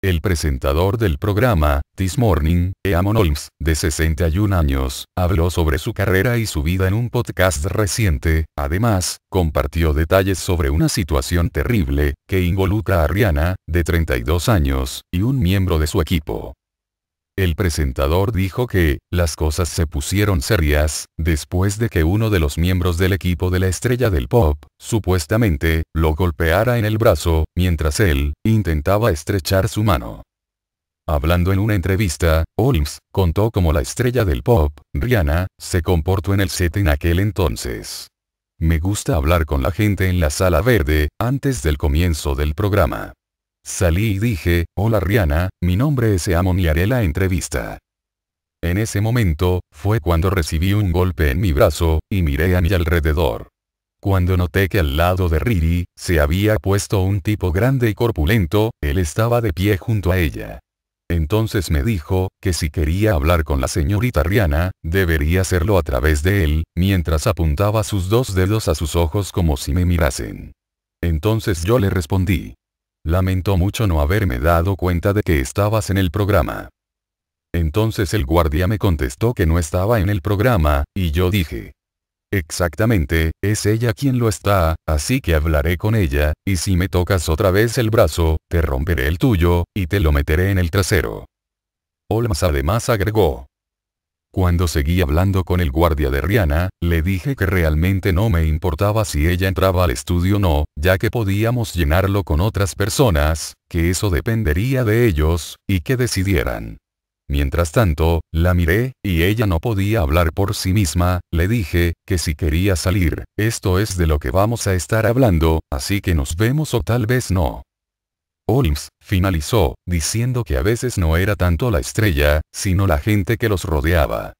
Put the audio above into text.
El presentador del programa, This Morning, Eamon Holmes, de 61 años, habló sobre su carrera y su vida en un podcast reciente, además, compartió detalles sobre una situación terrible, que involucra a Rihanna, de 32 años, y un miembro de su equipo. El presentador dijo que, las cosas se pusieron serias, después de que uno de los miembros del equipo de la estrella del pop, supuestamente, lo golpeara en el brazo, mientras él, intentaba estrechar su mano. Hablando en una entrevista, Holmes, contó cómo la estrella del pop, Rihanna, se comportó en el set en aquel entonces. Me gusta hablar con la gente en la sala verde, antes del comienzo del programa. Salí y dije, hola Rihanna, mi nombre es Eamon y haré la entrevista. En ese momento, fue cuando recibí un golpe en mi brazo, y miré a mi alrededor. Cuando noté que al lado de Riri, se había puesto un tipo grande y corpulento, él estaba de pie junto a ella. Entonces me dijo, que si quería hablar con la señorita Rihanna, debería hacerlo a través de él, mientras apuntaba sus dos dedos a sus ojos como si me mirasen. Entonces yo le respondí, Lamento mucho no haberme dado cuenta de que estabas en el programa. Entonces el guardia me contestó que no estaba en el programa, y yo dije. Exactamente, es ella quien lo está, así que hablaré con ella, y si me tocas otra vez el brazo, te romperé el tuyo, y te lo meteré en el trasero. Olmas además agregó. Cuando seguí hablando con el guardia de Rihanna, le dije que realmente no me importaba si ella entraba al estudio o no, ya que podíamos llenarlo con otras personas, que eso dependería de ellos, y que decidieran. Mientras tanto, la miré, y ella no podía hablar por sí misma, le dije, que si quería salir, esto es de lo que vamos a estar hablando, así que nos vemos o tal vez no. Holmes, finalizó, diciendo que a veces no era tanto la estrella, sino la gente que los rodeaba.